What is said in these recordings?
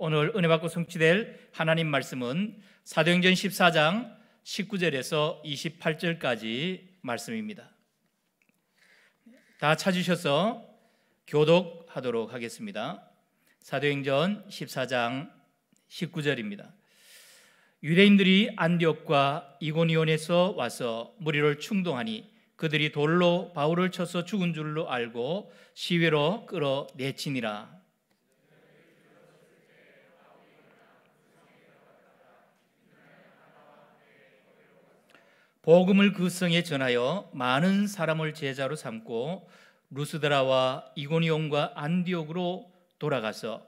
오늘 은혜 받고 성취될 하나님 말씀은 사도행전 14장 19절에서 28절까지 말씀입니다. 다 찾으셔서 교독하도록 하겠습니다. 사도행전 14장 19절입니다. 유대인들이 안디옥과 이고니온에서 와서 무리를 충동하니 그들이 돌로 바울을 쳐서 죽은 줄로 알고 시위로 끌어내치니라. 복음을 그 성에 전하여 많은 사람을 제자로 삼고 루스드라와 이고니온과 안디옥으로 돌아가서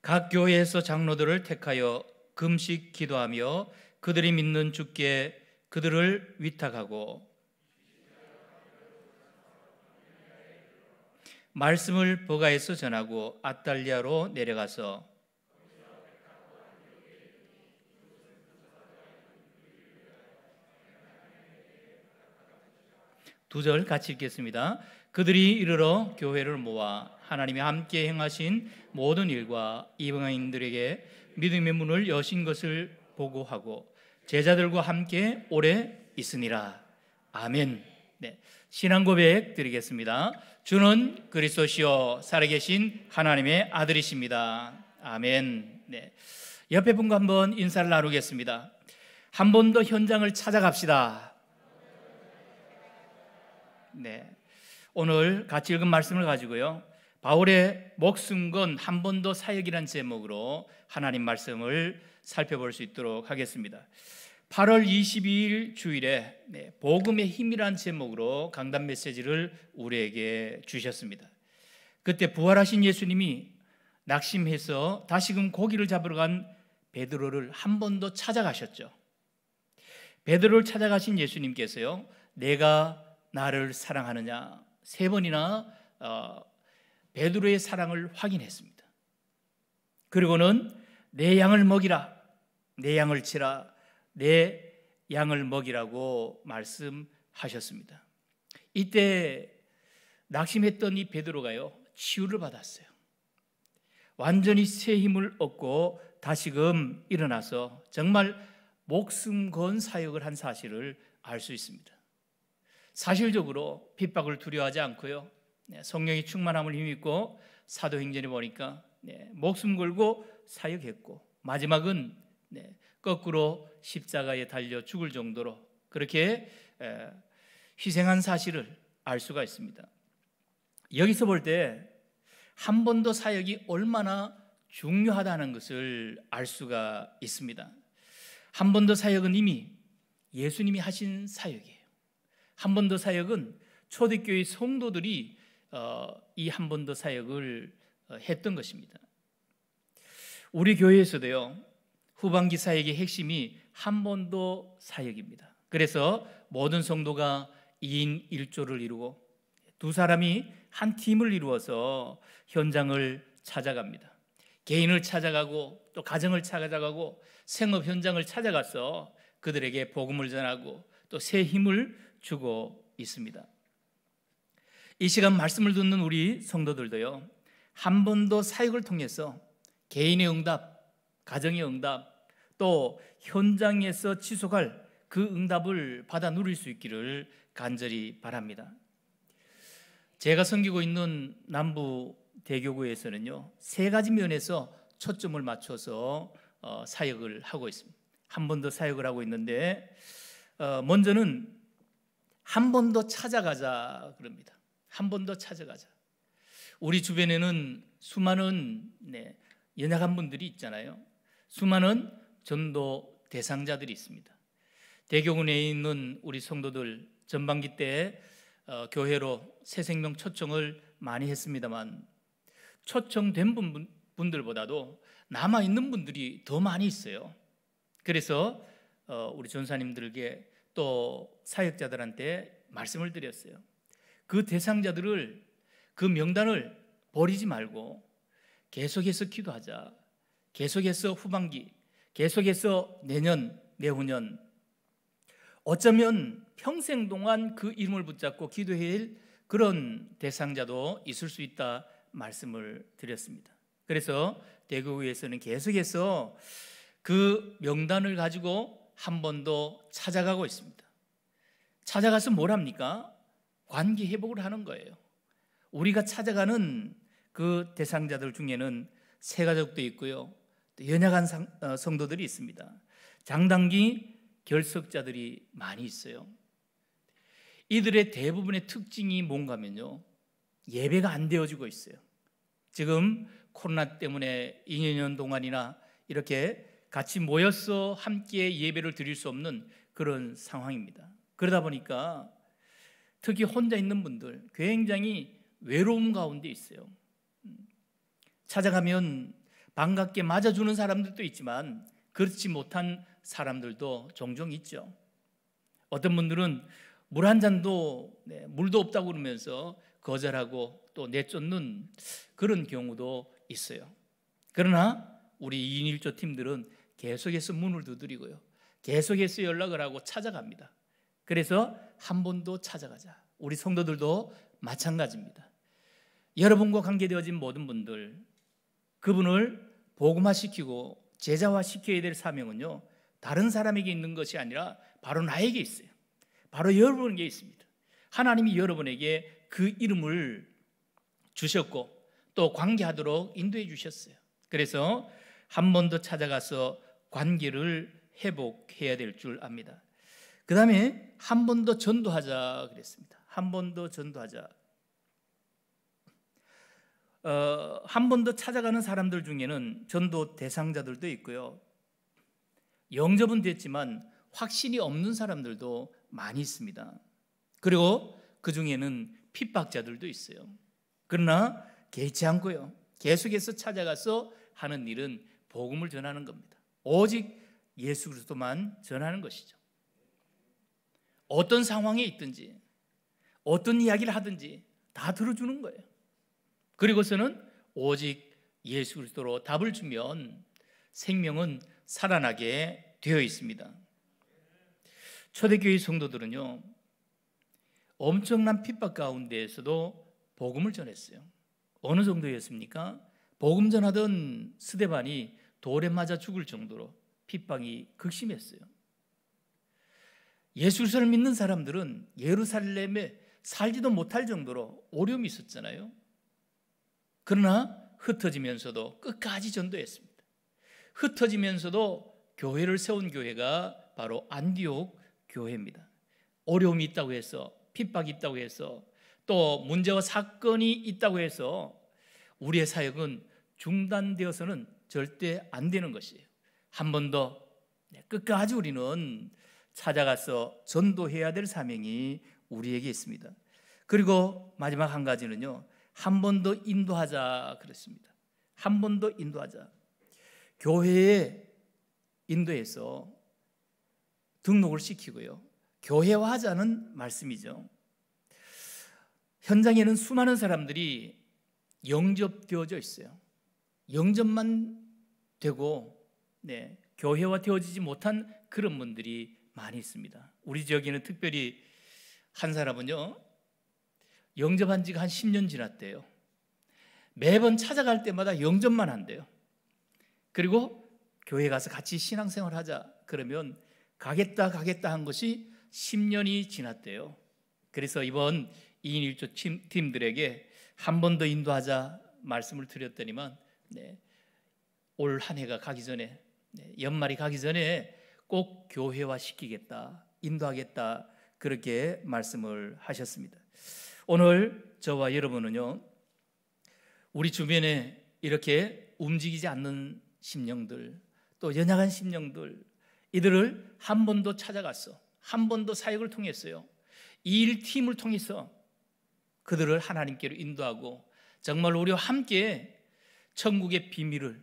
각 교회에서 장로들을 택하여 금식 기도하며 그들이 믿는 주께 그들을 위탁하고 말씀을 버가에서 전하고 아달리아로 내려가서 두절 같이 읽겠습니다. 그들이 이르러 교회를 모아 하나님이 함께 행하신 모든 일과 이방인들에게 믿음의 문을 여신 것을 보고하고 제자들과 함께 오래 있으니라. 아멘. 네, 신앙 고백 드리겠습니다. 주는 그리스도시요 살아계신 하나님의 아들이십니다. 아멘. 네, 옆에 분과 한번 인사를 나누겠습니다. 한 번 더 현장을 찾아갑시다. 네, 오늘 같이 읽은 말씀을 가지고요. 바울의 목숨 건 한 번 더 사역이란 제목으로 하나님 말씀을 살펴볼 수 있도록 하겠습니다. 8월 22일 주일에 네, 복음의 힘이란 제목으로 강단 메시지를 우리에게 주셨습니다. 그때 부활하신 예수님이 낙심해서 다시금 고기를 잡으러 간 베드로를 한 번 더 찾아가셨죠. 베드로를 찾아가신 예수님께서요, 내가 나를 사랑하느냐 세 번이나 어, 베드로의 사랑을 확인했습니다. 그리고는 내 양을 먹이라, 내 양을 치라, 내 양을 먹이라고 말씀하셨습니다. 이때 낙심했던 이 베드로가요 치유를 받았어요. 완전히 새 힘을 얻고 다시금 일어나서 정말 목숨 건 사역을 한 사실을 알 수 있습니다. 사실적으로 핍박을 두려워하지 않고요. 네, 성령의 충만함을 힘입고 사도행전에 보니까 네, 목숨 걸고 사역했고 마지막은 네, 거꾸로 십자가에 달려 죽을 정도로 그렇게 희생한 사실을 알 수가 있습니다. 여기서 볼 때 한 번도 사역이 얼마나 중요하다는 것을 알 수가 있습니다. 한 번도 사역은 이미 예수님이 하신 사역이에요. 한 번도 사역은 초대교회 성도들이 어, 이한 번도 사역을 어, 했던 것입니다. 우리 교회에서도요. 후반기 사역의 핵심이 한 번도 사역입니다. 그래서 모든 성도가 2인 1조를 이루고 두 사람이 한 팀을 이루어서 현장을 찾아갑니다. 개인을 찾아가고 또 가정을 찾아가고 생업 현장을 찾아가서 그들에게 복음을 전하고 또 새 힘을 주고 있습니다. 이 시간 말씀을 듣는 우리 성도들도요. 한 번도 사역을 통해서 개인의 응답, 가정의 응답, 또 현장에서 취소할그 응답을 받아 누릴 수 있기를 간절히 바랍니다. 제가 섬기고 있는 남부 대교구에서는요 세 가지 면에서 초점을 맞춰서 어, 사역을 하고 있습니다. 한 번 더 사역을 하고 있는데 어, 먼저는 한 번 더 찾아가자 그럽니다. 한 번 더 찾아가자. 우리 주변에는 수많은 네, 연약한 분들이 있잖아요. 수많은 전도 대상자들이 있습니다. 대교군에 있는 우리 성도들 전반기 때 어, 교회로 새 생명 초청을 많이 했습니다만 초청된 분, 분들보다도 남아 있는 분들이 더 많이 있어요. 그래서 어, 우리 전사님들에게 또 사역자들한테 말씀을 드렸어요. 그 대상자들을 그 명단을 버리지 말고 계속해서 기도하자. 계속해서 후반기, 계속해서 내년, 내후년 어쩌면 평생 동안 그 이름을 붙잡고 기도해야 그런 대상자도 있을 수 있다 말씀을 드렸습니다. 그래서 대구에서는 계속해서 그 명단을 가지고 한 번 더 찾아가고 있습니다. 찾아가서 뭘 합니까? 관계 회복을 하는 거예요. 우리가 찾아가는 그 대상자들 중에는 세가족도 있고요. 연약한 어, 성도들이 있습니다. 장단기 결석자들이 많이 있어요. 이들의 대부분의 특징이 뭔가면요. 예배가 안 되어지고 있어요. 지금 코로나 때문에 2년 동안이나 이렇게 같이 모여서 함께 예배를 드릴 수 없는 그런 상황입니다. 그러다 보니까 특히 혼자 있는 분들 굉장히 외로움 가운데 있어요. 음, 찾아가면 반갑게 맞아주는 사람들도 있지만 그렇지 못한 사람들도 종종 있죠. 어떤 분들은 물 한 잔도 네, 물도 없다고 그러면서 거절하고 또 내쫓는 그런 경우도 있어요. 그러나 우리 2인 1조 팀들은 계속해서 문을 두드리고요. 계속해서 연락을 하고 찾아갑니다. 그래서 한번도 찾아가자. 우리 성도들도 마찬가지입니다. 여러분과 관계되어진 모든 분들, 그분을 복음화시키고 제자화시켜야 될 사명은요. 다른 사람에게 있는 것이 아니라 바로 나에게 있어요. 바로 여러분에게 있습니다. 하나님이 여러분에게 그 이름을 주셨고 또 관계하도록 인도해 주셨어요. 그래서 한 번 더 찾아가서 관계를 회복해야 될 줄 압니다. 그 다음에 한 번 더 전도하자 그랬습니다. 한 번 더 전도하자. 어, 한 번 더 찾아가는 사람들 중에는 전도 대상자들도 있고요. 영접은 됐지만 확신이 없는 사람들도 많이 있습니다. 그리고 그 중에는 핍박자들도 있어요. 그러나 개치 의 않고요. 계속해서 찾아가서 하는 일은 복음을 전하는 겁니다. 오직 예수 그리스도만 전하는 것이죠. 어떤 상황에 있든지 어떤 이야기를 하든지 다 들어주는 거예요. 그리고서는 오직 예수 그리스도로 답을 주면 생명은 살아나게 되어 있습니다. 초대교회 성도들은요. 엄청난 핍박 가운데에서도 복음을 전했어요. 어느 정도였습니까? 복음 전하던 스데반이 돌에 맞아 죽을 정도로 핍박이 극심했어요. 예수를 믿는 사람들은 예루살렘에 살지도 못할 정도로 어려움이 있었잖아요. 그러나 흩어지면서도 끝까지 전도했습니다. 흩어지면서도 교회를 세운 교회가 바로 안디옥 교회입니다. 어려움이 있다고 해서 핍박이 있다고 해서 또 문제와 사건이 있다고 해서 우리의 사역은 중단되어서는 절대 안 되는 것이에요. 한 번더 네, 끝까지 우리는 찾아가서 전도해야 될 사명이 우리에게 있습니다. 그리고 마지막 한 가지는요. 한번더 인도하자 그랬습니다. 한 번 더 인도하자. 교회에 인도에서 등록을 시키고요. 교회화하자는 말씀이죠. 현장에는 수많은 사람들이 영접되어져 있어요. 영접만 되고 네, 교회화 되어지지 못한 그런 분들이 많이 있습니다. 우리 지역에는 특별히 한 사람은요. 영접한 지가 한 10년 지났대요. 매번 찾아갈 때마다 영접만 한대요. 그리고 교회 가서 같이 신앙생활 하자 그러면 가겠다 가겠다 한 것이 10년이 지났대요. 그래서 이번 2인 1조 팀들에게 한 번 더 인도하자 말씀을 드렸더니만 네, 올 한 해가 가기 전에 네, 연말이 가기 전에 꼭 교회화 시키겠다 인도하겠다 그렇게 말씀을 하셨습니다. 오늘 저와 여러분은요, 우리 주변에 이렇게 움직이지 않는 심령들, 또 연약한 심령들, 이들을 한 번도 찾아갔어. 한 번도 사역을 통했어요. 이일 팀을 통해서 그들을 하나님께로 인도하고 정말 우리와 함께 천국의 비밀을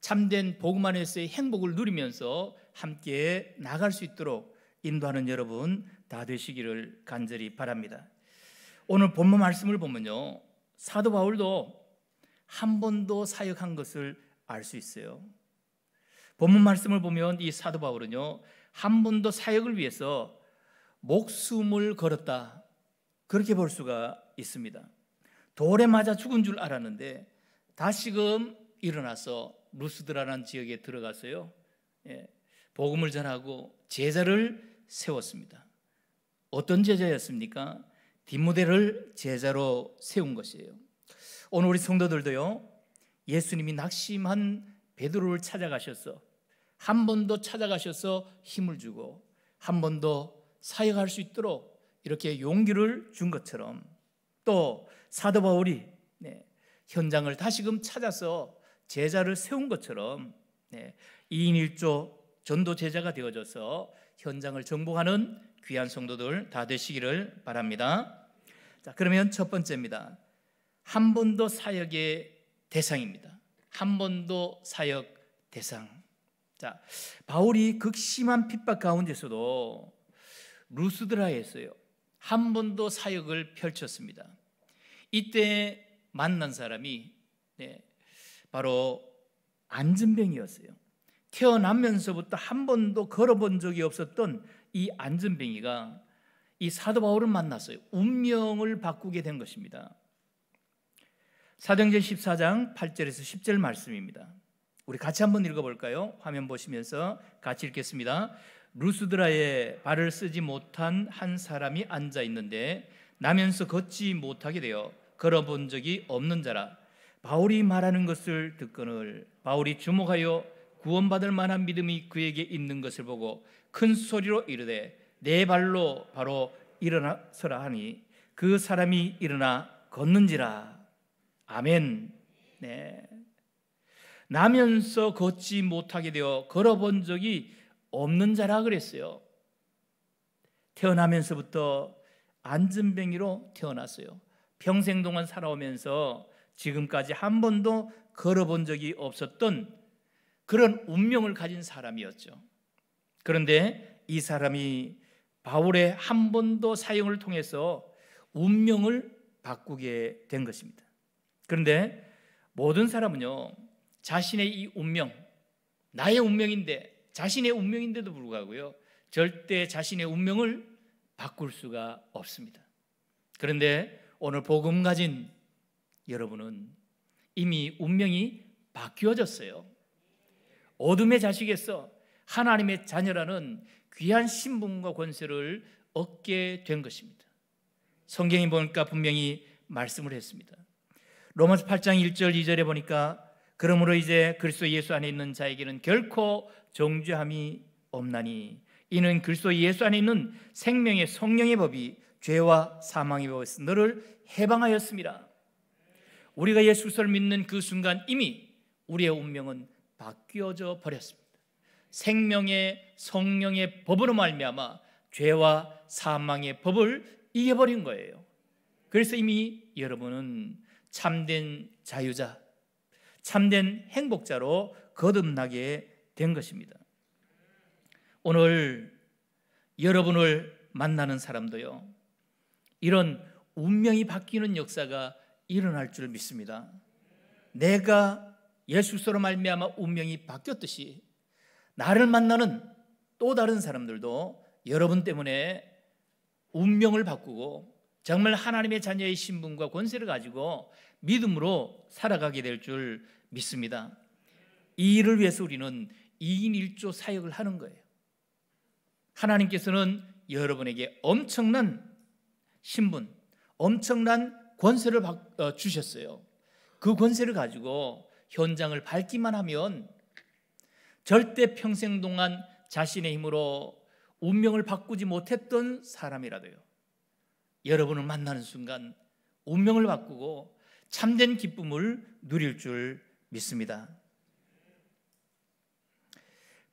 참된 복음 안에서의 행복을 누리면서 함께 나갈 수 있도록 인도하는 여러분 다 되시기를 간절히 바랍니다. 오늘 본문 말씀을 보면요. 사도 바울도 한 번도 사역한 것을 알 수 있어요. 본문 말씀을 보면 이 사도 바울은요. 한 번도 사역을 위해서 목숨을 걸었다. 그렇게 볼 수가 있습니다. 돌에 맞아 죽은 줄 알았는데 다시금 일어나서 루스드라는 지역에 들어가서요. 예, 복음을 전하고 제자를 세웠습니다. 어떤 제자였습니까? 뒷무대를 제자로 세운 것이에요. 오늘 우리 성도들도요. 예수님이 낙심한 베드로를 찾아가셔서 한 번 더 찾아가셔서 힘을 주고 한 번 더 사역할 수 있도록 이렇게 용기를 준 것처럼 또 사도 바울이 네, 현장을 다시금 찾아서 제자를 세운 것처럼 네, 2인 1조 전도 제자가 되어져서 현장을 정복하는 귀한 성도들 다 되시기를 바랍니다. 자, 그러면 첫 번째입니다. 한 번도 사역의 대상입니다. 한 번도 사역 대상. 자, 바울이 극심한 핍박 가운데서도 루스드라에서요. 한 번도 사역을 펼쳤습니다. 이때 만난 사람이 네, 바로 안전병이었어요. 태어나면서부터 한 번도 걸어본 적이 없었던 이 안전뱅이가 이 사도 바울을 만났어요. 운명을 바꾸게 된 것입니다. 사정행전 14장 8절에서 10절 말씀입니다. 우리 같이 한번 읽어볼까요? 화면 보시면서 같이 읽겠습니다. 루스드라에 발을 쓰지 못한 한 사람이 앉아 있는데 나면서 걷지 못하게 되어 걸어본 적이 없는 자라 바울이 말하는 것을 듣거늘 바울이 주목하여 구원받을 만한 믿음이 그에게 있는 것을 보고 큰 소리로 이르되 내 발로 바로 일어나서라 하니 그 사람이 일어나 걷는지라 아멘. 네. 나면서 걷지 못하게 되어 걸어본 적이 없는 자라 그랬어요. 태어나면서부터 안전뱅이로 태어났어요. 평생 동안 살아오면서 지금까지 한 번도 걸어본 적이 없었던 그런 운명을 가진 사람이었죠. 그런데 이 사람이 바울의 한 번도 사형을 통해서 운명을 바꾸게 된 것입니다. 그런데 모든 사람은요, 자신의 이 운명, 나의 운명인데, 자신의 운명인데도 불구하고요, 절대 자신의 운명을 바꿀 수가 없습니다. 그런데 오늘 복음 가진 여러분은 이미 운명이 바뀌어졌어요. 어둠의 자식에서 하나님의 자녀라는 귀한 신분과 권세를 얻게 된 것입니다. 성경이 보니까 분명히 말씀을 했습니다. 로마서 8장 1절 2절에 보니까 그러므로 이제 그리스도 예수 안에 있는 자에게는 결코 정죄함이 없나니 이는 그리스도 예수 안에 있는 생명의 성령의 법이 죄와 사망의 법에서 너를 해방하였습니다. 우리가 예수를 믿는 그 순간 이미 우리의 운명은 바뀌어져 버렸습니다. 생명의 성령의 법으로 말미암아 죄와 사망의 법을 이겨버린 거예요. 그래서 이미 여러분은 참된 자유자, 참된 행복자로 거듭나게 된 것입니다. 오늘 여러분을 만나는 사람도요, 이런 운명이 바뀌는 역사가 일어날 줄 믿습니다. 내가 예수로 스 말미암아 운명이 바뀌었듯이 나를 만나는 또 다른 사람들도 여러분 때문에 운명을 바꾸고 정말 하나님의 자녀의 신분과 권세를 가지고 믿음으로 살아가게 될 줄 믿습니다. 이 일을 위해서 우리는 2인 1조 사역을 하는 거예요. 하나님께서는 여러분에게 엄청난 신분, 엄청난 권세를 어, 주셨어요. 그 권세를 가지고 현장을 밟기만 하면 절대 평생 동안 자신의 힘으로 운명을 바꾸지 못했던 사람이라도요. 여러분을 만나는 순간 운명을 바꾸고 참된 기쁨을 누릴 줄 믿습니다.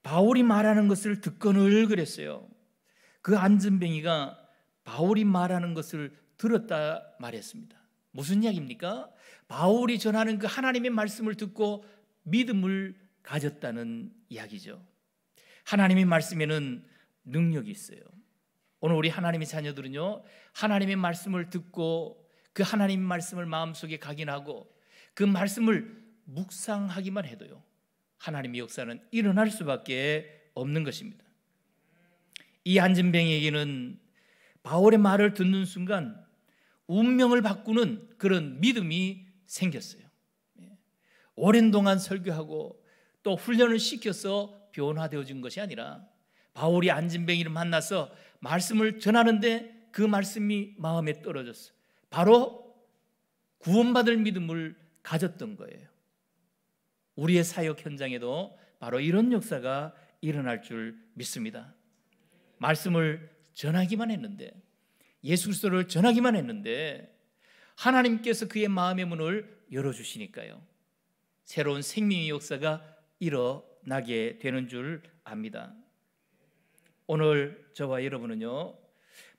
바울이 말하는 것을 듣건을 그랬어요. 그 안전뱅이가 바울이 말하는 것을 들었다 말했습니다. 무슨 이야기입니까? 바울이 전하는 그 하나님의 말씀을 듣고 믿음을 가졌다는 이야기죠. 하나님의 말씀에는 능력이 있어요. 오늘 우리 하나님의 자녀들은요, 하나님의 말씀을 듣고 그 하나님의 말씀을 마음속에 각인하고 그 말씀을 묵상하기만 해도요, 하나님의 역사는 일어날 수밖에 없는 것입니다. 이 한진뱅에게는 바울의 말을 듣는 순간 운명을 바꾸는 그런 믿음이 생겼어요. 예. 오랜 동안 설교하고 또 훈련을 시켜서 변화되어진 것이 아니라 바울이 안진뱅이를 만나서 말씀을 전하는데 그 말씀이 마음에 떨어졌어. 바로 구원받을 믿음을 가졌던 거예요. 우리의 사역 현장에도 바로 이런 역사가 일어날 줄 믿습니다. 말씀을 전하기만 했는데 예수 그리스도를 전하기만 했는데 하나님께서 그의 마음의 문을 열어 주시니까요. 새로운 생명의 역사가 일어나게 되는 줄 압니다. 오늘 저와 여러분은요.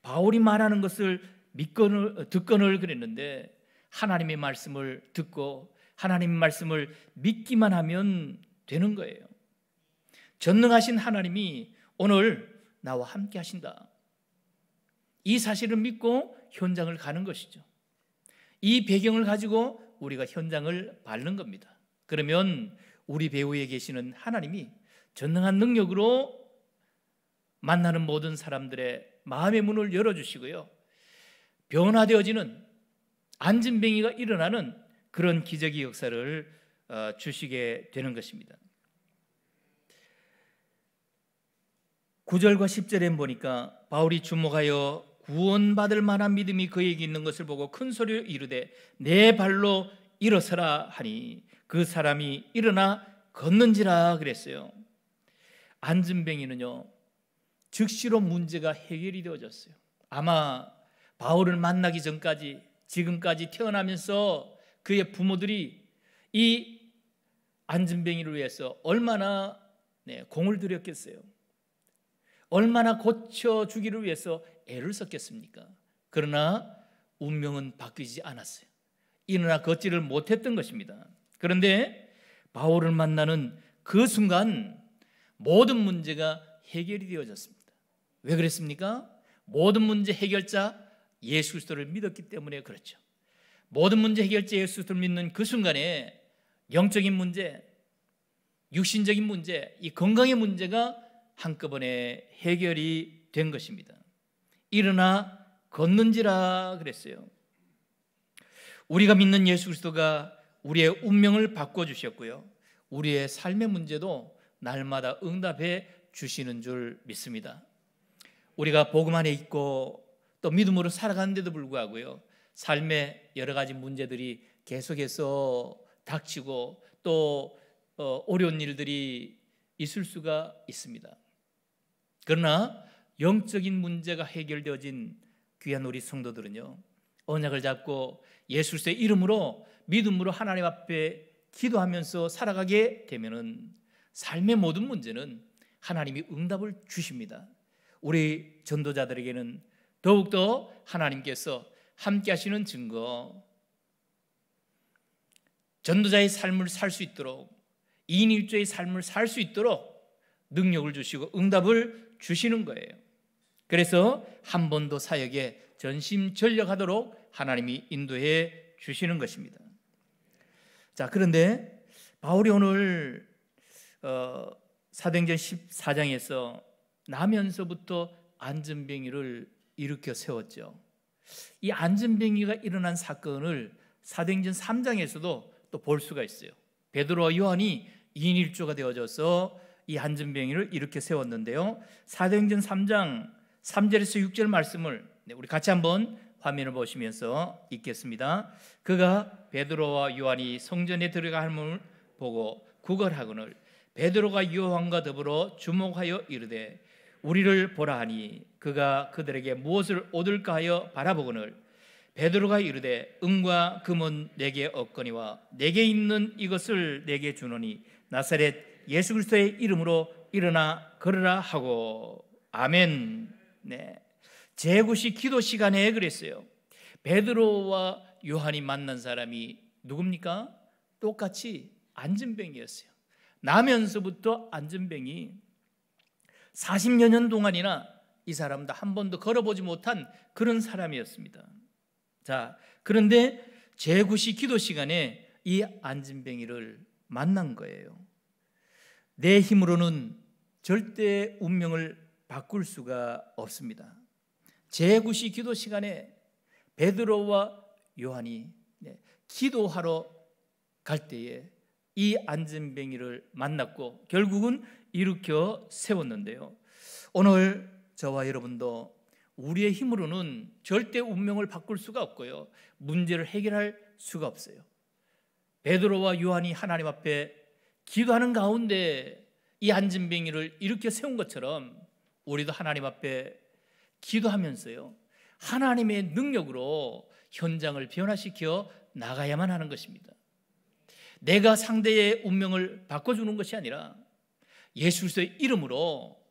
바울이 말하는 것을 믿건을 듣건을 그랬는데 하나님의 말씀을 듣고 하나님 말씀을 믿기만 하면 되는 거예요. 전능하신 하나님이 오늘 나와 함께 하신다. 이 사실을 믿고 현장을 가는 것이죠. 이 배경을 가지고 우리가 현장을 밟는 겁니다. 그러면 우리 배우에 계시는 하나님이 전능한 능력으로 만나는 모든 사람들의 마음의 문을 열어주시고요. 변화되어지는 안진뱅이가 일어나는 그런 기적의 역사를 어, 주시게 되는 것입니다. 9절과 10절에 보니까 바울이 주목하여 구원받을 만한 믿음이 그에게 있는 것을 보고 큰 소리로 이르되 내 발로 일어서라 하니 그 사람이 일어나 걷는지라 그랬어요. 안진뱅이는요 즉시로 문제가 해결이 되어졌어요. 아마 바울을 만나기 전까지 지금까지 태어나면서 그의 부모들이 이 안진뱅이를 위해서 얼마나 네, 공을 들였겠어요. 얼마나 고쳐 주기를 위해서 애를 썼겠습니까? 그러나 운명은 바뀌지 않았어요. 이누나 걷지를 못했던 것입니다. 그런데 바울을 만나는 그 순간 모든 문제가 해결이 되어졌습니다. 왜 그랬습니까? 모든 문제 해결자 예수 그리스도를 믿었기 때문에 그렇죠. 모든 문제 해결자 예수 그리스도를 믿는 그 순간에 영적인 문제, 육신적인 문제, 이 건강의 문제가 한꺼번에 해결이 된 것입니다. 일어나 걷는지라 그랬어요. 우리가 믿는 예수 그리스도가 우리의 운명을 바꿔 주셨고요. 우리의 삶의 문제도 날마다 응답해 주시는 줄 믿습니다. 우리가 복음 안에 있고 또 믿음으로 살아가는데도 불구하고요. 삶의 여러 가지 문제들이 계속해서 닥치고 또 어, 어려운 일들이 있을 수가 있습니다. 그러나 영적인 문제가 해결되어진 귀한 우리 성도들은요. 언약을 잡고 예수의 이름으로 믿음으로 하나님 앞에 기도하면서 살아가게 되면은 삶의 모든 문제는 하나님이 응답을 주십니다. 우리 전도자들에게는 더욱더 하나님께서 함께 하시는 증거 전도자의 삶을 살 수 있도록 이인일조의 삶을 살 수 있도록 능력을 주시고 응답을 주시는 거예요. 그래서 한 번도 사역에 전심전력하도록 하나님이 인도해 주시는 것입니다. 자, 그런데 바울이 오늘 어, 사도행전 14장에서 나면서부터 안전병이를 일으켜 세웠죠. 이 안전병이가 일어난 사건을 사도행전 3장에서도 또 볼 수가 있어요. 베드로와 요한이 2인 1조가 되어져서 이 안전병이를 일으켜 세웠는데요. 사도행전 3장 3절에서 6절 말씀을 네, 우리 같이 한번 화면을 보시면서 읽겠습니다. 그가 베드로와 요한이 성전에 들어가함을 보고 구걸하거늘 베드로가 요한과 더불어 주목하여 이르되 우리를 보라 하니 그가 그들에게 무엇을 얻을까 하여 바라보거늘 베드로가 이르되 은과 금은 내게 없거니와 내게 있는 이것을 내게 주노니 나사렛 예수 그리스도의 이름으로 일어나 걸으라 하고 아멘. 네. 제구시 기도 시간에 그랬어요. 베드로와 요한이 만난 사람이 누굽니까? 똑같이 안진뱅이였어요. 나면서부터 안진뱅이 40여 년 동안이나 이 사람도 한 번도 걸어보지 못한 그런 사람이었습니다. 자, 그런데 제구시 기도 시간에 이 안진뱅이를 만난 거예요. 내 힘으로는 절대 운명을 바꿀 수가 없습니다. 제9시 기도 시간에 베드로와 요한이 네, 기도하러 갈 때에 이 안전뱅이를 만났고 결국은 일으켜 세웠는데요. 오늘 저와 여러분도 우리의 힘으로는 절대 운명을 바꿀 수가 없고요. 문제를 해결할 수가 없어요. 베드로와 요한이 하나님 앞에 기도하는 가운데 이 안진뱅이를 일으켜 세운 것처럼 우리도 하나님 앞에 기도하면서요. 하나님의 능력으로 현장을 변화시켜 나가야만 하는 것입니다. 내가 상대의 운명을 바꿔주는 것이 아니라 예수의 이름으로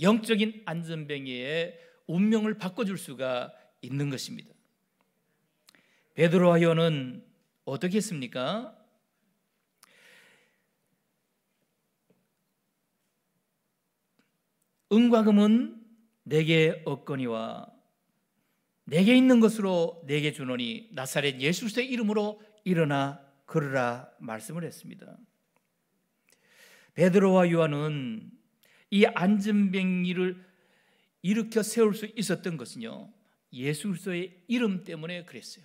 영적인 안전뱅이의 운명을 바꿔줄 수가 있는 것입니다. 베드로와 요는 어떻게 했습니까? 은과 금은 내게 얻거니와 내게 있는 것으로 내게 주노니 나사렛 예수의 이름으로 일어나 그러라 말씀을 했습니다. 베드로와 요한은 이 안전뱅이를 일으켜 세울 수 있었던 것은요 예수 의 이름 때문에 그랬어요.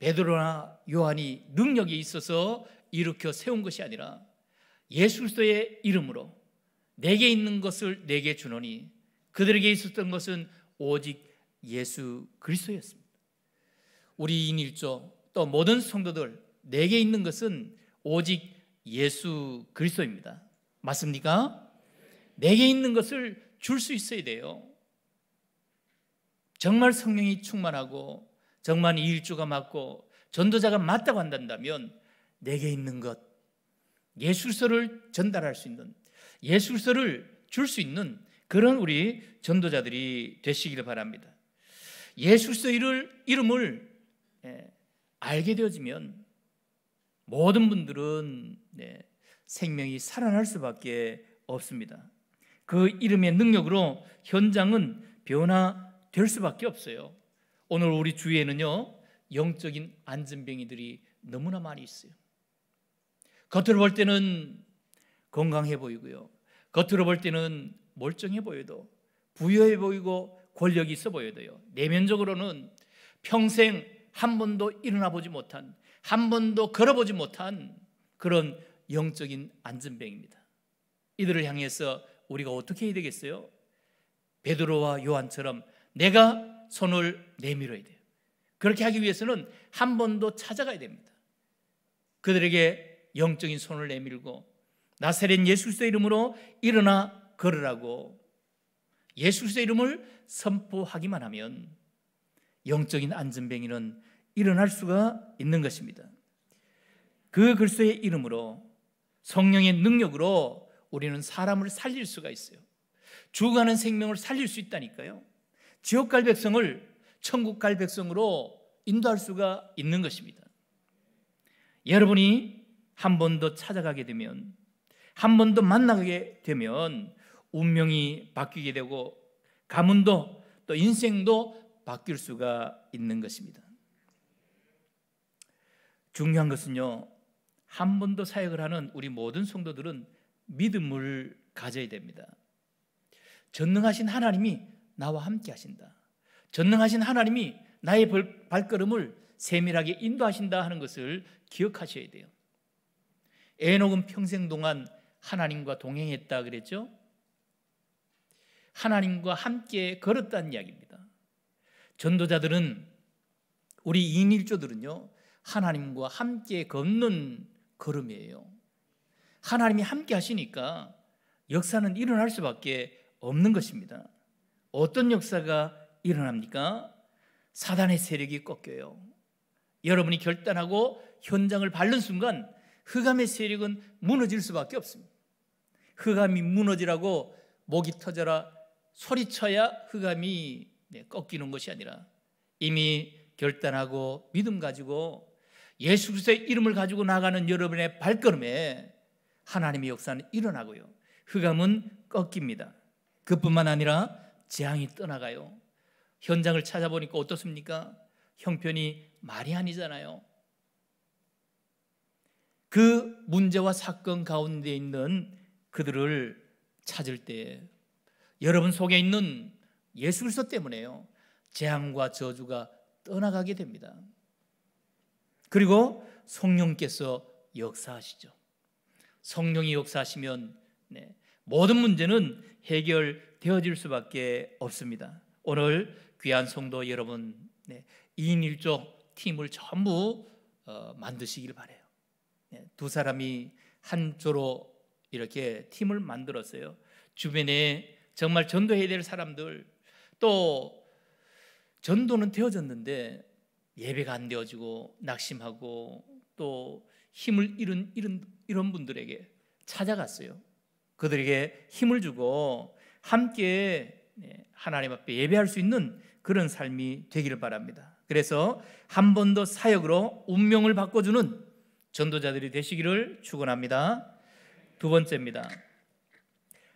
베드로나 요한이 능력이 있어서 일으켜 세운 것이 아니라 예수 의 이름으로 내게 있는 것을 내게 주노니 그들에게 있었던 것은 오직 예수 그리스도였습니다. 우리 인일조 또 모든 성도들 내게 있는 것은 오직 예수 그리스도입니다. 맞습니까? 내게 있는 것을 줄 수 있어야 돼요. 정말 성령이 충만하고 정말 이 일주가 맞고 전도자가 맞다고 한다면 내게 있는 것 예술서를 전달할 수 있는 예술서를 줄 수 있는 그런 우리 전도자들이 되시기를 바랍니다. 예술서 이름을 예, 알게 되어지면 모든 분들은 네, 생명이 살아날 수밖에 없습니다. 그 이름의 능력으로 현장은 변화될 수밖에 없어요. 오늘 우리 주위에는요, 영적인 안전병이들이 너무나 많이 있어요. 겉으볼 때는 건강해 보이고요. 겉으로 볼 때는 멀쩡해 보여도 부여해 보이고 권력이 있어 보여도요. 내면적으로는 평생 한 번도 일어나 보지 못한 한 번도 걸어보지 못한 그런 영적인 안전병입니다. 이들을 향해서 우리가 어떻게 해야 되겠어요? 베드로와 요한처럼 내가 손을 내밀어야 돼요. 그렇게 하기 위해서는 한 번도 찾아가야 됩니다. 그들에게 영적인 손을 내밀고 나사렛 예수의 이름으로 일어나 걸으라고 예수의 이름을 선포하기만 하면 영적인 안전뱅이는 일어날 수가 있는 것입니다. 그 글쎄의 이름으로 성령의 능력으로 우리는 사람을 살릴 수가 있어요. 죽어가는 생명을 살릴 수 있다니까요. 지옥 갈 백성을 천국 갈 백성으로 인도할 수가 있는 것입니다. 여러분이 한 번 더 찾아가게 되면 한번더 만나게 되면 운명이 바뀌게 되고 가문도 또 인생도 바뀔 수가 있는 것입니다. 중요한 것은요. 한 번 더 사역을 하는 우리 모든 성도들은 믿음을 가져야 됩니다. 전능하신 하나님이 나와 함께 하신다. 전능하신 하나님이 나의 발걸음을 세밀하게 인도하신다 하는 것을 기억하셔야 돼요. 에녹은 평생 동안 하나님과 동행했다 그랬죠? 하나님과 함께 걸었다는 이야기입니다. 전도자들은 우리 인일조들은요. 하나님과 함께 걷는 걸음이에요. 하나님이 함께 하시니까 역사는 일어날 수밖에 없는 것입니다. 어떤 역사가 일어납니까? 사단의 세력이 꺾여요. 여러분이 결단하고 현장을 밟는 순간 흑암의 세력은 무너질 수밖에 없습니다. 흑암이 무너지라고 목이 터져라 소리쳐야 흑암이 네, 꺾이는 것이 아니라 이미 결단하고 믿음 가지고 예수 그리스도의 이름을 가지고 나가는 여러분의 발걸음에 하나님의 역사는 일어나고요. 흑암은 꺾입니다. 그뿐만 아니라 재앙이 떠나가요. 현장을 찾아보니까 어떻습니까? 형편이 말이 아니잖아요. 그 문제와 사건 가운데 있는 그들을 찾을 때 여러분 속에 있는 예술서 때문에요. 재앙과 저주가 떠나가게 됩니다. 그리고 성령께서 역사하시죠. 성령이 역사하시면 네, 모든 문제는 해결되어질 수밖에 없습니다. 오늘 귀한 성도 여러분 네, 2인 1조 팀을 전부 어, 만드시길 바래요. 네, 두 사람이 한 조로 이렇게 팀을 만들었어요. 주변에 정말 전도해야 될 사람들 또 전도는 되어졌는데 예배가 안 되어지고 낙심하고 또 힘을 잃은 이런 이런 분들에게 찾아갔어요. 그들에게 힘을 주고 함께 네, 하나님 앞에 예배할 수 있는 그런 삶이 되기를 바랍니다. 그래서 한 번 더 사역으로 운명을 바꿔주는 전도자들이 되시기를 축원합니다. 두 번째입니다.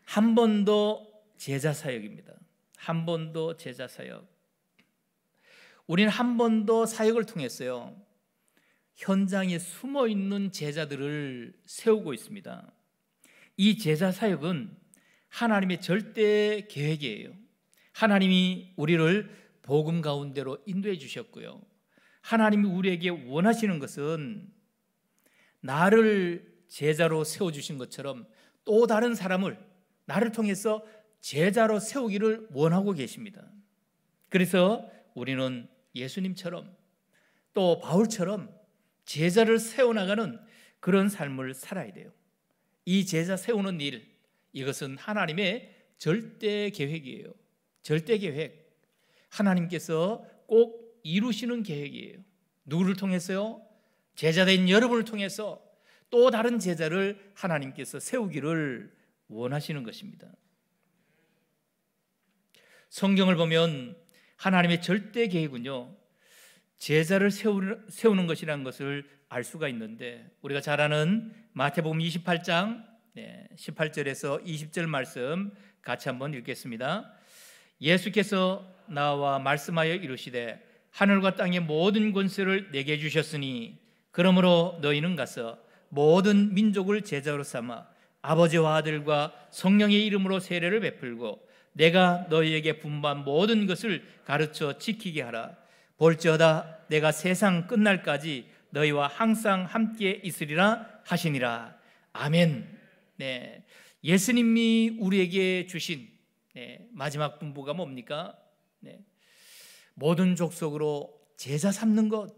한 번도 제자 사역입니다. 한 번도 제자 사역. 우리는 한 번도 사역을 통해서요. 현장에 숨어 있는 제자들을 세우고 있습니다. 이 제자 사역은 하나님의 절대 계획이에요. 하나님이 우리를 복음 가운데로 인도해 주셨고요. 하나님이 우리에게 원하시는 것은 나를 제자로 세워주신 것처럼 또 다른 사람을 나를 통해서 제자로 세우기를 원하고 계십니다. 그래서 우리는 예수님처럼 또 바울처럼 제자를 세워나가는 그런 삶을 살아야 돼요. 이 제자 세우는 일, 이것은 하나님의 절대 계획이에요. 절대 계획. 하나님께서 꼭 이루시는 계획이에요. 누구를 통해서요? 제자된 여러분을 통해서 또 다른 제자를 하나님께서 세우기를 원하시는 것입니다. 성경을 보면 하나님의 절대 계획은요. 제자를 세우는 것이라는 것을 알 수가 있는데 우리가 잘 아는 마태복음 28장 18절에서 20절 말씀 같이 한번 읽겠습니다. 예수께서 나와 말씀하여 이르시되 하늘과 땅의 모든 권세를 내게 주셨으니 그러므로 너희는 가서 모든 민족을 제자로 삼아 아버지와 아들과 성령의 이름으로 세례를 베풀고 내가 너희에게 분반 모든 것을 가르쳐 지키게 하라. 볼지어다 내가 세상 끝날까지 너희와 항상 함께 있으리라 하시니라. 아멘. 네. 예수님이 우리에게 주신 네. 마지막 분부가 뭡니까? 네. 모든 족속으로 제자 삼는 것.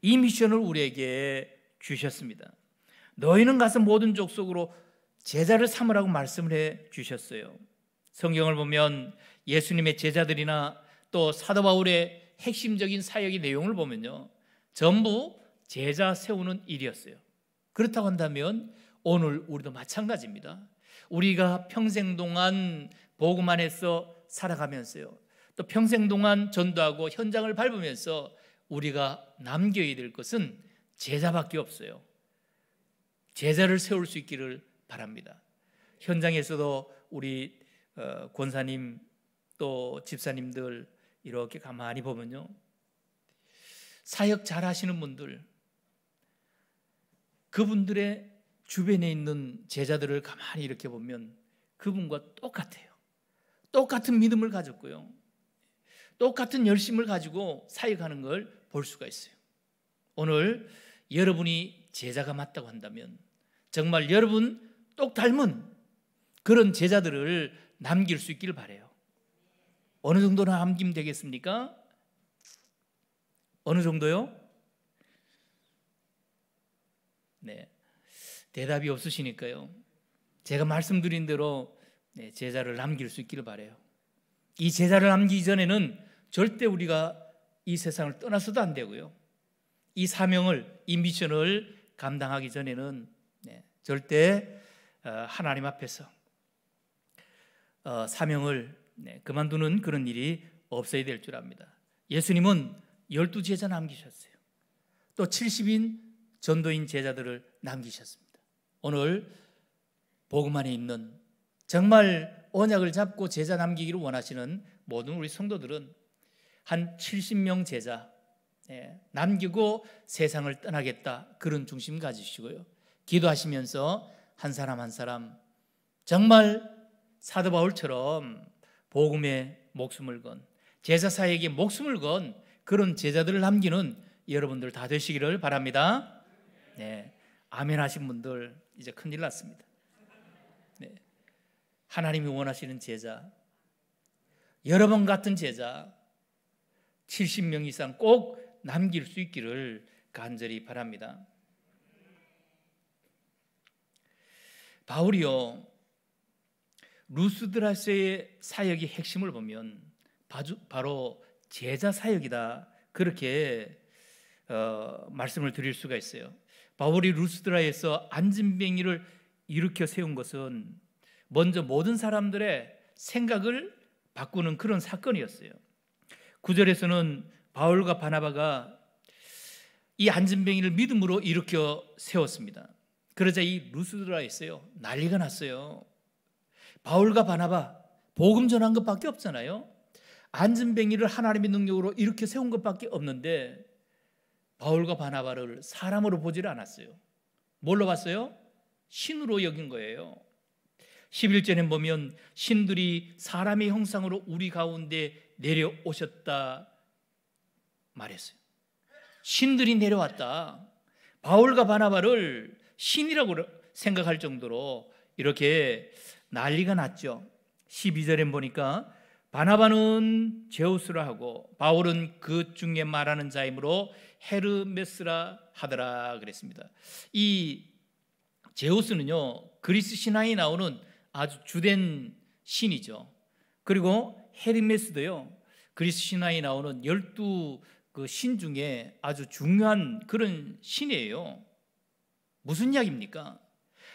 이 미션을 우리에게 주셨습니다. 너희는 가서 모든 족속으로 제자를 삼으라고 말씀을 해 주셨어요. 성경을 보면 예수님의 제자들이나 또 사도 바울의 핵심적인 사역의 내용을 보면요. 전부 제자 세우는 일이었어요. 그렇다고 한다면 오늘 우리도 마찬가지입니다. 우리가 평생 동안 복음 안에서 살아가면서요. 또 평생 동안 전도하고 현장을 밟으면서 우리가 남겨야 될 것은 제자밖에 없어요. 제자를 세울 수 있기를 바랍니다. 현장에서도 우리 어, 권사님 또 집사님들 이렇게 가만히 보면요. 사역 잘 하시는 분들, 그분들의 주변에 있는 제자들을 가만히 이렇게 보면 그분과 똑같아요. 똑같은 믿음을 가졌고요. 똑같은 열심을 가지고 사역하는 걸 볼 수가 있어요. 오늘 여러분이 제자가 맞다고 한다면 정말 여러분 똑 닮은 그런 제자들을 남길 수 있기를 바래요. 어느 정도나 남김 되겠습니까? 어느 정도요? 네. 대답이 없으시니까요. 제가 말씀드린 대로 네, 제자를 남길 수 있기를 바래요. 이 제자를 남기 전에는 절대 우리가 이 세상을 떠나서도 안 되고요. 이 사명을 이 미션을 감당하기 전에는 네, 절대 어, 하나님 앞에서 어, 사명을 네, 그만두는 그런 일이 없어야 될 줄 압니다. 예수님은 열두 제자 남기셨어요. 또 70인 전도인 제자들을 남기셨습니다. 오늘 복음 안에 있는 정말 언약을 잡고 제자 남기기를 원하시는 모든 우리 성도들은 한 70명 제자 예, 남기고 세상을 떠나겠다 그런 중심 가지시고요. 기도하시면서 한 사람 한 사람 정말 사도 바울처럼 복음에 목숨을 건 제사 사역에 목숨을 건 그런 제자들을 남기는 여러분들 다 되시기를 바랍니다. 네. 아멘 하신 분들 이제 큰일 났습니다. 네. 하나님이 원하시는 제자 여러분 같은 제자 70명 이상 꼭 남길 수 있기를 간절히 바랍니다. 바울이요 루스드라스의 사역의 핵심을 보면 바로 제자 사역이다 그렇게 어, 말씀을 드릴 수가 있어요. 바울이 루스드라에서 안진뱅이를 일으켜 세운 것은 먼저 모든 사람들의 생각을 바꾸는 그런 사건이었어요. 9절에서는 바울과 바나바가 이 안진뱅이를 믿음으로 일으켜 세웠습니다. 그러자 이 루스드라에서요 난리가 났어요. 바울과 바나바 복음 전한 것밖에 없잖아요. 안진뱅이를 하나님의 능력으로 일으켜 세운 것밖에 없는데 바울과 바나바를 사람으로 보질 않았어요. 뭘로 봤어요? 신으로 여긴 거예요. 11절에 보면 신들이 사람의 형상으로 우리 가운데 내려오셨다 말했어요. 신들이 내려왔다. 바울과 바나바를 신이라고 생각할 정도로 이렇게 난리가 났죠. 12절에 보니까 바나바는 제우스라 하고 바울은 그 중에 말하는 자이므로 헤르메스라 하더라 그랬습니다. 이 제우스는요 그리스 신화에 나오는 아주 주된 신이죠. 그리고 헤르메스도요 그리스 신화에 나오는 열두 그신 중에 아주 중요한 그런 신이에요. 무슨 이야기입니까?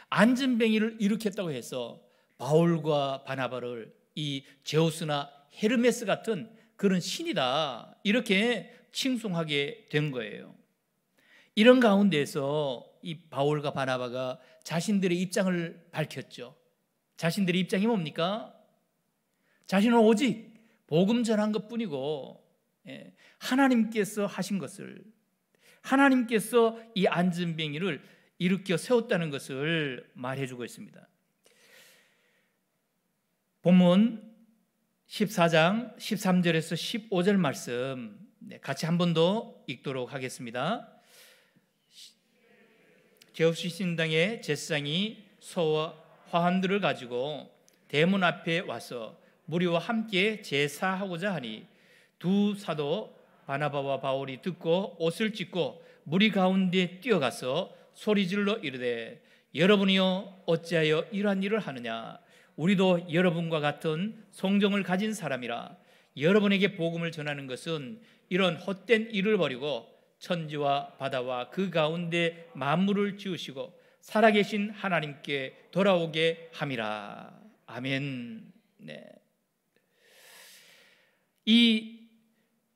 안전뱅이를 일으켰다고 해서 바울과 바나바를 이 제우스나 헤르메스 같은 그런 신이다 이렇게 칭송하게 된 거예요. 이런 가운데서 이 바울과 바나바가 자신들의 입장을 밝혔죠. 자신들의 입장이 뭡니까? 자신은 오직 복음 전한 것뿐이고 예, 하나님께서 하신 것을 하나님께서 이 안전뱅이를 일으켜 세웠다는 것을 말해주고 있습니다. 본문 14장 13절에서 15절 말씀 네, 같이 한 번 더 읽도록 하겠습니다. 죄 없이 신당의 제사장이 소와 화환들을 가지고 대문 앞에 와서 무리와 함께 제사하고자 하니 두 사도 바나바와 바울이 듣고 옷을 찢고 무리 가운데 뛰어가서 소리질러 이르되 여러분이여 어찌하여 이러한 일을 하느냐 우리도 여러분과 같은 성정을 가진 사람이라 여러분에게 복음을 전하는 것은 이런 헛된 일을 버리고 천지와 바다와 그 가운데 만물을 지으시고 살아계신 하나님께 돌아오게 함이라 아멘 네. 이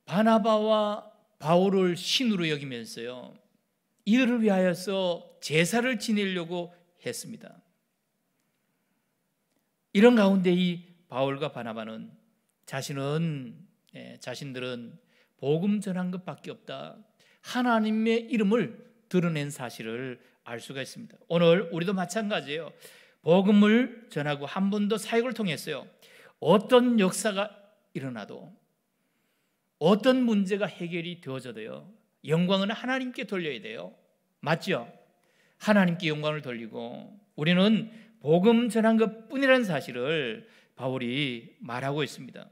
바나바와 바울을 신으로 여기면서요. 이들을 위하여서 제사를 지내려고 했습니다. 이런 가운데 이 바울과 바나바는 자신은 예, 자신들은 복음 전한 것밖에 없다. 하나님의 이름을 드러낸 사실을 알 수가 있습니다. 오늘 우리도 마찬가지예요. 복음을 전하고 한 번도 사역을 통해서요. 어떤 역사가 일어나도 어떤 문제가 해결이 되어져도요. 영광은 하나님께 돌려야 돼요. 맞죠? 하나님께 영광을 돌리고 우리는 복음 전한 것 뿐이라는 사실을 바울이 말하고 있습니다.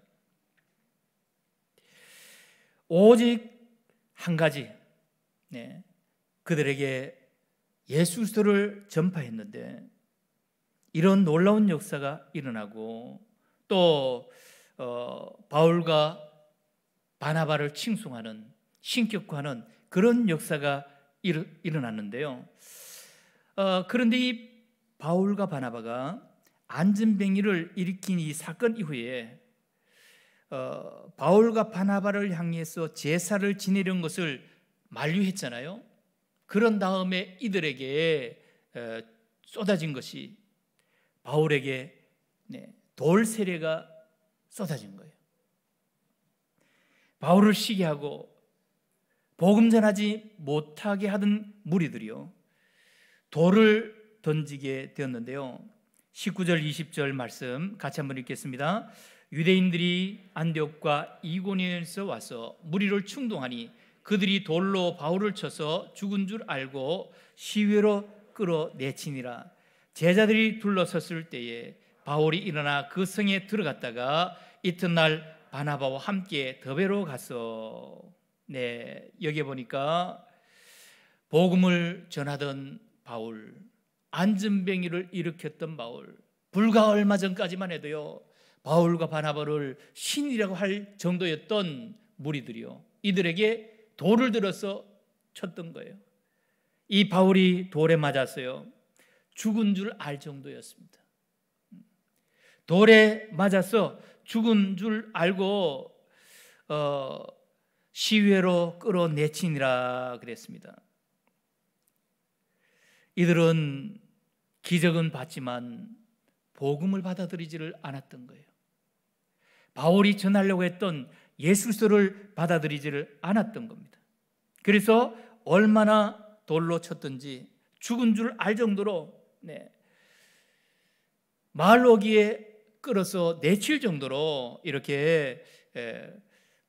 오직 한 가지, 네, 그들에게 예수스도를 전파했는데 이런 놀라운 역사가 일어나고 또 어, 바울과 바나바를 칭송하는 신격화하는 그런 역사가 일, 어났는데요 어, 그런데 이 바울과 바나바가 안전뱅이를 일으킨 이 사건 이후에 어, 바울과 바나바를 향해서 제사를 지내는 려 것을 만류했잖아요. 그런 다음에 이들에게 에, 어, 쏟아진 것이 바울에게 네, 돌 세례가 쏟아진 거예요. 바울을 시기하고 복음 전하지 못하게 하던 무리들이요. 돌을 던지게 되었는데요. 19절 20절 말씀 같이 한번 읽겠습니다. 유대인들이 안디옥과 이고니에서 와서 무리를 충동하니 그들이 돌로 바울을 쳐서 죽은 줄 알고 시외로 끌어내치니라. 제자들이 둘러섰을 때에 바울이 일어나 그 성에 들어갔다가 이튿날 바나바와 함께 더베로 가서 네, 여기에 보니까 복음을 전하던 바울, 안전병이를 일으켰던 바울, 불과 얼마 전까지만 해도요. 바울과 바나바를 신이라고 할 정도였던 무리들이요. 이들에게 돌을 들어서 쳤던 거예요. 이 바울이 돌에 맞았어요. 죽은 줄 알 정도였습니다. 돌에 맞아서 죽은 줄 알고 어, 시위로 끌어내치니라 그랬습니다. 이들은 기적은 받지만 복음을 받아들이지를 않았던 거예요. 바울이 전하려고 했던 예수소를 받아들이지를 않았던 겁니다. 그래서 얼마나 돌로 쳤던지 죽은 줄 알 정도로 네. 말로기에 끌어서 내칠 정도로 이렇게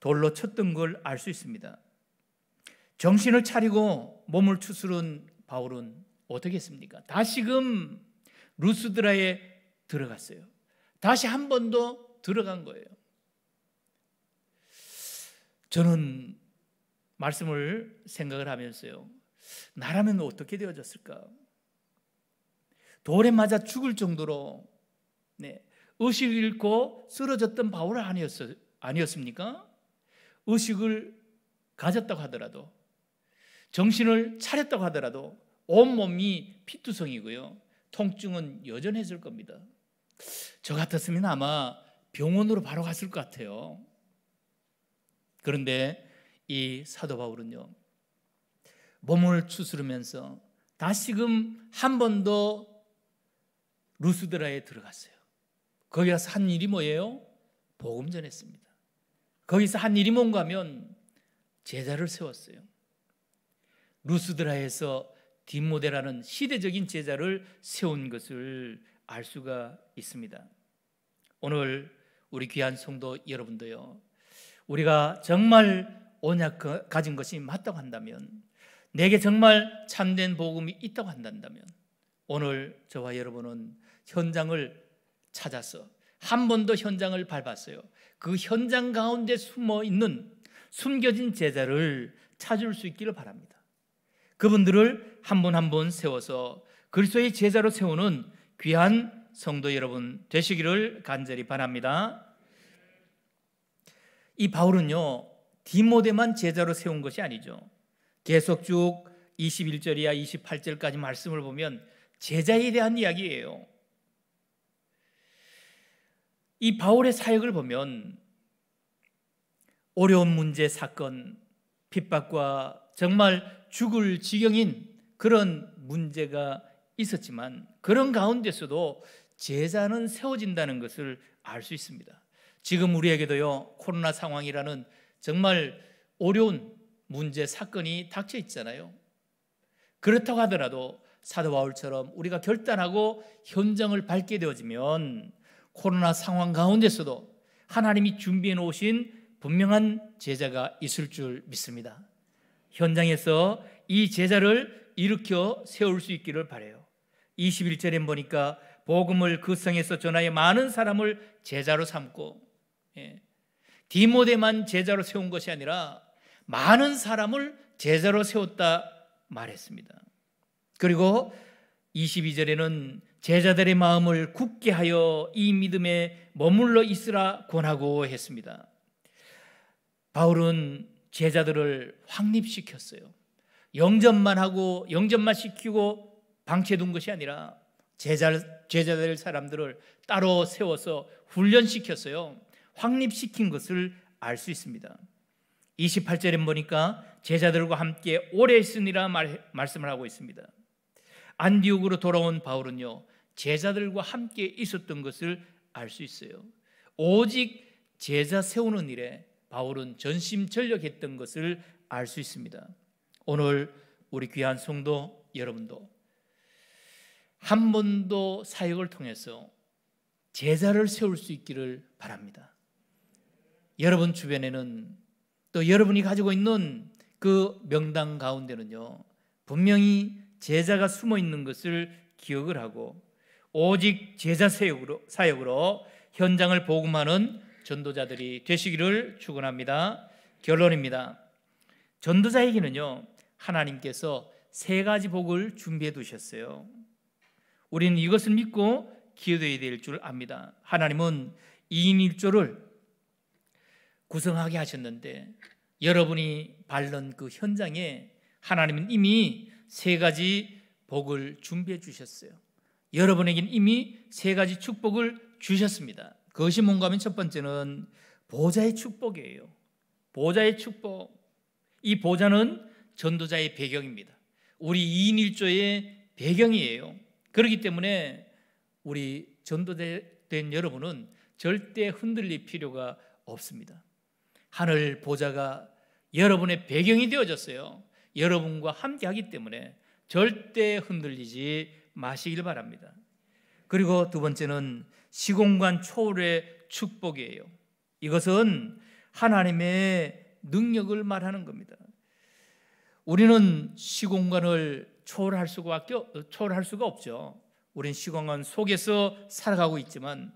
돌로 쳤던 걸 알 수 있습니다. 정신을 차리고 몸을 추스른 바울은 어떻게 했습니까? 다시금 루스드라에 들어갔어요. 다시 한번더 들어간 거예요. 저는 말씀을 생각을 하면서요. 나라면 어떻게 되어졌을까? 돌에 맞아 죽을 정도로 네, 의식 잃고 쓰러졌던 바울 아니었 아니었습니까? 의식을 가졌다고 하더라도 정신을 차렸다고 하더라도 온몸이 피투성이고요. 통증은 여전했을 겁니다. 저 같았으면 아마 병원으로 바로 갔을 것 같아요. 그런데 이 사도 바울은요. 몸을 추스르면서 다시금 한번더 루스드라에 들어갔어요. 거기 가서 한 일이 뭐예요? 복음 전했습니다. 거기서 한 일이 뭔가 하면 제자를 세웠어요. 루스드라에서 디모데라는 시대적인 제자를 세운 것을 알 수가 있습니다. 오늘 우리 귀한 성도 여러분도요. 우리가 정말 언약 가진 것이 맞다고 한다면 내게 정말 참된 복음이 있다고 한다면 오늘 저와 여러분은 현장을 찾아서한번더 현장을 밟았어요. 그 현장 가운데 숨어 있는 숨겨진 제자를 찾을 수 있기를 바랍니다. 그분들을 한 분 한 분 세워서 그리스도의 제자로 세우는 귀한 성도 여러분 되시기를 간절히 바랍니다. 이 바울은요 디모데만 제자로 세운 것이 아니죠. 계속 쭉 21절이야 28절까지 말씀을 보면 제자에 대한 이야기예요. 이 바울의 사역을 보면 어려운 문제, 사건, 핍박과 정말 죽을 지경인 그런 문제가 있었지만 그런 가운데서도 제자는 세워진다는 것을 알 수 있습니다. 지금 우리에게도요, 코로나 상황이라는 정말 어려운 문제, 사건이 닥쳐 있잖아요. 그렇다고 하더라도 사도 바울처럼 우리가 결단하고 현장을 밟게 되어지면 코로나 상황 가운데서도 하나님이 준비해 놓으신 분명한 제자가 있을 줄 믿습니다. 현장에서 이 제자를 일으켜 세울 수 있기를 바래요. 21절에 보니까 복음을 그 성에서 전하여 많은 사람을 제자로 삼고 예. 디모데만 제자로 세운 것이 아니라 많은 사람을 제자로 세웠다 말했습니다. 그리고 22절에는 제자들의 마음을 굳게 하여 이 믿음에 머물러 있으라 권하고 했습니다. 바울은 제자들을 확립시켰어요. 영접만 하고 영접만 시키고 방치해둔 것이 아니라 제자, 제자들 사람들을 따로 세워서 훈련시켰어요. 확립시킨 것을 알 수 있습니다. 28절에 보니까 제자들과 함께 오래 있으니라 말, 말씀을 하고 있습니다. 안디옥으로 돌아온 바울은요. 제자들과 함께 있었던 것을 알 수 있어요. 오직 제자 세우는 일에 바울은 전심전력했던 것을 알 수 있습니다. 오늘 우리 귀한 성도 여러분도 한 번도 사역을 통해서 제자를 세울 수 있기를 바랍니다. 여러분 주변에는 또 여러분이 가지고 있는 그 명당 가운데는요, 분명히 제자가 숨어 있는 것을 기억을 하고 오직 제자 사역으로, 사역으로 현장을 복음하는 전도자들이 되시기를 축원합니다. 결론입니다. 전도자에게는요. 하나님께서 세 가지 복을 준비해 두셨어요. 우리는 이것을 믿고 기도해야 될 줄 압니다. 하나님은 2인 1조를 구성하게 하셨는데 여러분이 밟는 그 현장에 하나님은 이미 세 가지 복을 준비해 주셨어요. 여러분에게는 이미 세 가지 축복을 주셨습니다. 그것이 뭔가 하면 첫 번째는 보좌의 축복이에요. 보좌의 축복. 이 보좌는 전도자의 배경입니다. 우리 2인 1조의 배경이에요. 그렇기 때문에 우리 전도된 여러분은 절대 흔들릴 필요가 없습니다. 하늘 보좌가 여러분의 배경이 되어졌어요. 여러분과 함께 하기 때문에 절대 흔들리지 마시길 바랍니다. 그리고 두 번째는 시공간 초월의 축복이에요. 이것은 하나님의 능력을 말하는 겁니다. 우리는 시공간을 초월할 수가, 초월할 수가 없죠. 우린 시공간 속에서 살아가고 있지만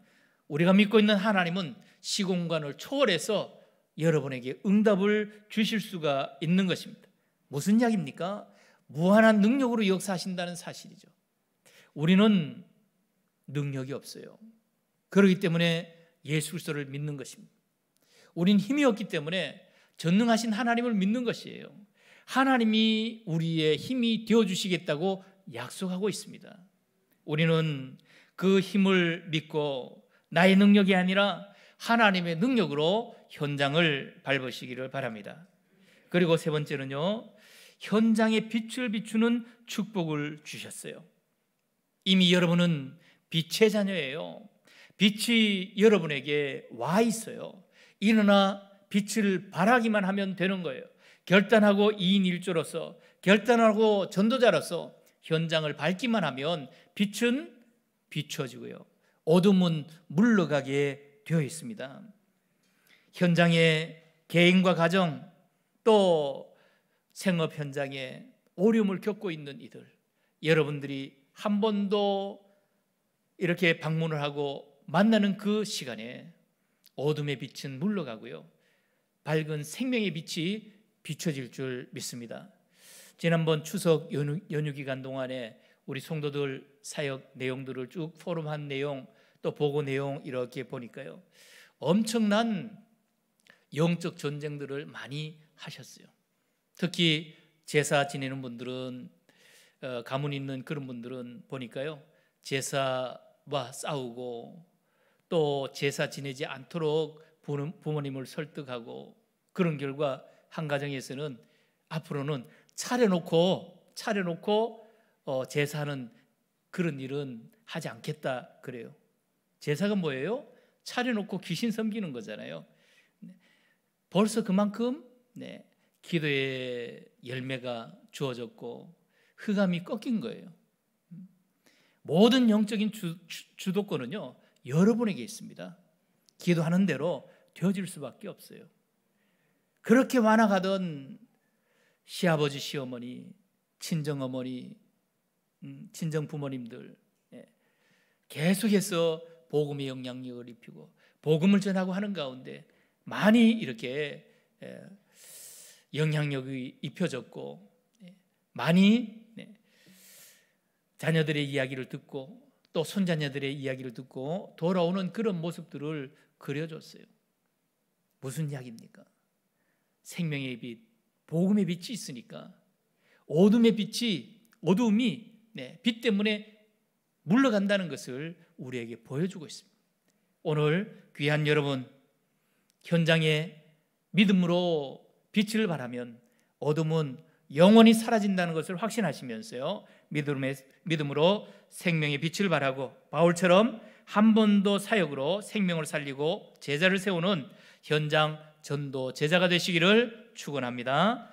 우리가 믿고 있는 하나님은 시공간을 초월해서 여러분에게 응답을 주실 수가 있는 것입니다. 무슨 이야기입니까? 무한한 능력으로 역사하신다는 사실이죠. 우리는 능력이 없어요. 그러기 때문에 예수 그리스도를 믿는 것입니다. 우린 힘이 없기 때문에 전능하신 하나님을 믿는 것이에요. 하나님이 우리의 힘이 되어 주시겠다고 약속하고 있습니다. 우리는 그 힘을 믿고 나의 능력이 아니라 하나님의 능력으로 현장을 밟으시기를 바랍니다. 그리고 세 번째는요. 현장에 빛을 비추는 축복을 주셨어요. 이미 여러분은 빛의 자녀예요. 빛이 여러분에게 와 있어요. 일어나 빛을 바라기만 하면 되는 거예요. 결단하고 2인 1조로서 결단하고 전도자로서 현장을 밝기만 하면 빛은 비춰지고요. 어둠은 물러가게 되어 있습니다. 현장의 개인과 가정 또 생업 현장에 어려움을 겪고 있는 이들 여러분들이 한 번도 이렇게 방문을 하고 만나는 그 시간에 어둠의 빛은 물러가고요. 밝은 생명의 빛이 비춰질 줄 믿습니다. 지난번 추석 연휴, 연휴 기간 동안에 우리 성도들 사역 내용들을 쭉 포럼한 내용 또 보고 내용 이렇게 보니까요. 엄청난 영적 전쟁들을 많이 하셨어요. 특히 제사 지내는 분들은 어, 가문 있는 그런 분들은 보니까요 제사와 싸우고 또 제사 지내지 않도록 부모님을 설득하고 그런 결과 한 가정에서는 앞으로는 차려놓고 차려놓고 어, 제사는 그런 일은 하지 않겠다 그래요. 제사가 뭐예요? 차려놓고 귀신 섬기는 거잖아요. 벌써 그만큼 네, 기도의 열매가 주어졌고 흑암이 꺾인 거예요. 모든 영적인 주, 주 도권은요 여러분에게 있습니다. 기도하는 대로 되어질 수밖에 없어요. 그렇게 많아가던 시아버지, 시어머니, 친정어머니, 음, 친정부모님들 예, 계속해서 복음의 영향력을 입히고 복음을 전하고 하는 가운데 많이 이렇게 예, 영향력이 입혀졌고 예, 많이 자녀들의 이야기를 듣고 또 손자녀들의 이야기를 듣고 돌아오는 그런 모습들을 그려줬어요. 무슨 약입니까? 생명의 빛, 복음의 빛이 있으니까 어둠의 빛이 어둠이 네, 빛 때문에 물러간다는 것을 우리에게 보여주고 있습니다. 오늘 귀한 여러분 현장에 믿음으로 빛을 바라면 어둠은 영원히 사라진다는 것을 확신하시면서요. 믿음으로 생명의 빛을 발하고 바울처럼 한 번도 사역으로 생명을 살리고 제자를 세우는 현장 전도 제자가 되시기를 축원합니다.